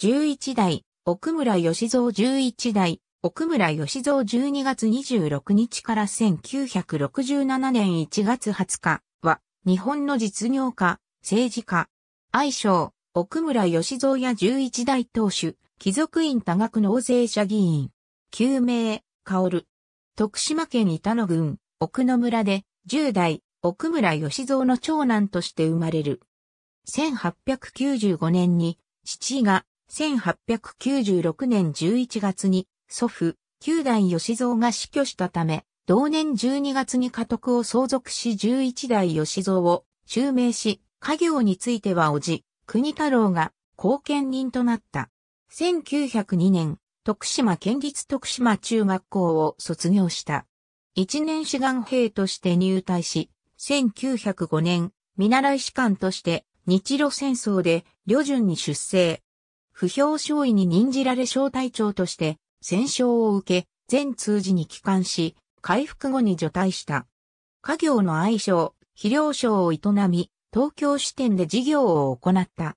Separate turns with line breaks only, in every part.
11代、奥村義蔵11代、奥村義蔵12月26日から1967年1月20日は、日本の実業家、政治家、愛称、奥村義蔵や11代当主、貴族院多額納税者議員、救命、薫。徳島県板野郡、奥野村で、10代、奥村義蔵の長男として生まれる。1895年に、父が1896年11月に祖父、九代義蔵が死去したため、同年12月に家督を相続し11代義蔵を襲名し、家業についてはおじ、国太郎が後見人となった。1902年、徳島県立徳島中学校を卒業した。一年志願兵として入隊し、1905年、見習い士官として日露戦争で旅順に出征。不評勝尉に任じられ小隊長として戦勝を受け、全通時に帰還し、回復後に除隊した。家業の愛称、肥料賞を営み、東京支店で事業を行った。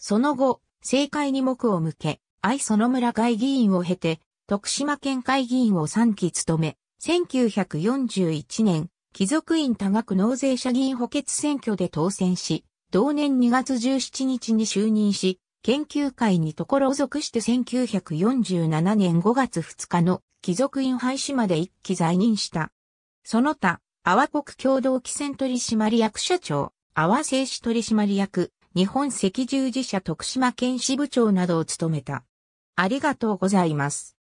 その後、政界に目を向け、愛園村会議員を経て、徳島県会議員を3期務め、1941年、貴族院多額納税者議員補欠選挙で当選し、同年2月17日に就任し、研究会にところ属して1947年5月2日の貴族院廃止まで一期在任した。その他、阿波国共同汽船取締役社長、阿波製紙取締役、日本赤十字社徳島県支部長などを務めた。ありがとうございます。